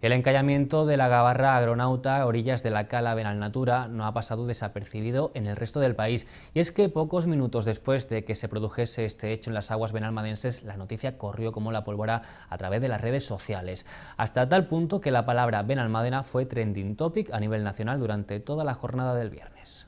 El encallamiento de la gabarra agronauta a orillas de la cala Benalnatura no ha pasado desapercibido en el resto del país. Y es que pocos minutos después de que se produjese este hecho en las aguas benalmadenses, la noticia corrió como la pólvora a través de las redes sociales. Hasta tal punto que la palabra Benalmádena fue trending topic a nivel nacional durante toda la jornada del viernes.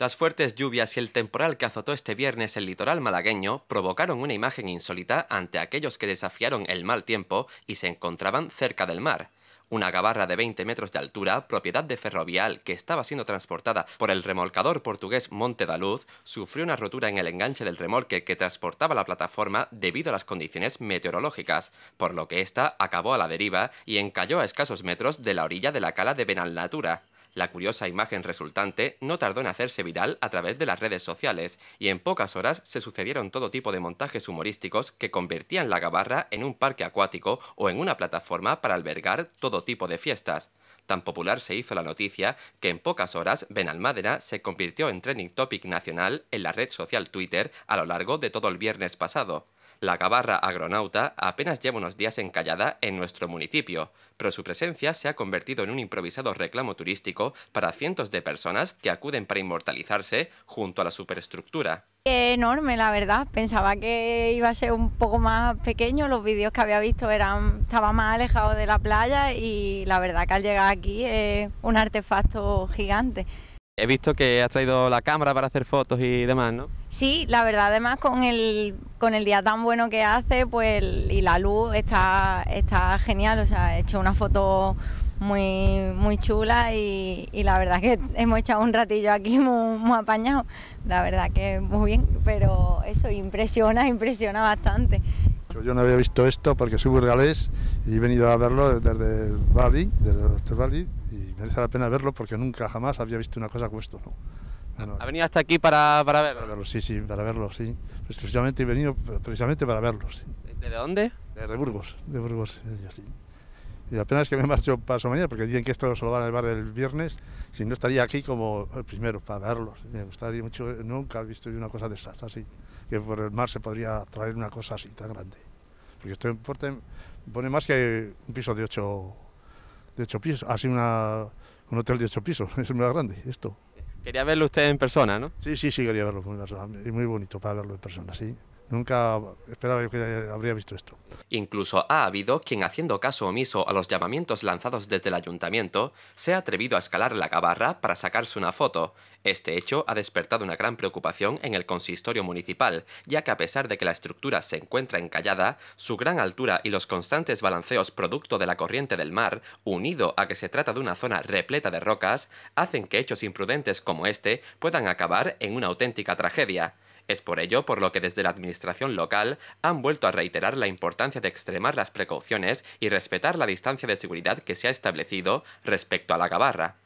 Las fuertes lluvias y el temporal que azotó este viernes el litoral malagueño provocaron una imagen insólita ante aquellos que desafiaron el mal tiempo y se encontraban cerca del mar. Una gabarra de 20 metros de altura, propiedad de Ferrovial, que estaba siendo transportada por el remolcador portugués Monte da Luz, sufrió una rotura en el enganche del remolque que transportaba la plataforma debido a las condiciones meteorológicas, por lo que ésta acabó a la deriva y encalló a escasos metros de la orilla de la cala de Benalnatura. La curiosa imagen resultante no tardó en hacerse viral a través de las redes sociales y en pocas horas se sucedieron todo tipo de montajes humorísticos que convertían la gabarra en un parque acuático o en una plataforma para albergar todo tipo de fiestas. Tan popular se hizo la noticia que en pocas horas Benalmádena se convirtió en trending topic nacional en la red social Twitter a lo largo de todo el viernes pasado. La gavarra agronauta apenas lleva unos días encallada en nuestro municipio, pero su presencia se ha convertido en un improvisado reclamo turístico para cientos de personas que acuden para inmortalizarse junto a la superestructura. Enorme, la verdad. Pensaba que iba a ser un poco más pequeño. Los vídeos que había visto eran estaba más alejados de la playa y la verdad que al llegar aquí es un artefacto gigante. He visto que has traído la cámara para hacer fotos y demás, ¿no? Sí, la verdad, además con el con el día tan bueno que hace, pues y la luz está, está genial. O sea, he hecho una foto muy, muy chula y, la verdad que hemos echado un ratillo aquí muy, apañado. La verdad que muy bien, pero eso impresiona, impresiona bastante. Yo no había visto esto porque soy burgalés y he venido a verlo desde Bali, desde el Bali y merece la pena verlo porque nunca jamás había visto una cosa como esto. ¿Ha venido hasta aquí para, para verlo? sí, sí, para verlo, sí. Exclusivamente he venido precisamente para verlos. ¿De dónde? De Burgos, de Burgos, sí. Y apenas que me marcho paso mañana, porque dicen que esto se lo van a llevar el viernes, si no estaría aquí como el primero para verlos. Me gustaría mucho, nunca he visto una cosa de estas así, que por el mar se podría traer una cosa así tan grande. Porque esto importa, pone más que un piso de ocho, de ocho pisos, así un hotel de ocho pisos, es muy grande esto. Quería verlo usted en persona, ¿no? Sí, sí, sí, quería verlo en persona. Es muy bonito para verlo en persona, sí. Nunca esperaba que habría visto esto. Incluso ha habido quien, haciendo caso omiso a los llamamientos lanzados desde el ayuntamiento, se ha atrevido a escalar la cavarra para sacarse una foto. Este hecho ha despertado una gran preocupación en el consistorio municipal, ya que a pesar de que la estructura se encuentra encallada, su gran altura y los constantes balanceos producto de la corriente del mar, unido a que se trata de una zona repleta de rocas, hacen que hechos imprudentes como este puedan acabar en una auténtica tragedia. Es por ello por lo que desde la administración local han vuelto a reiterar la importancia de extremar las precauciones y respetar la distancia de seguridad que se ha establecido respecto a la gabarra.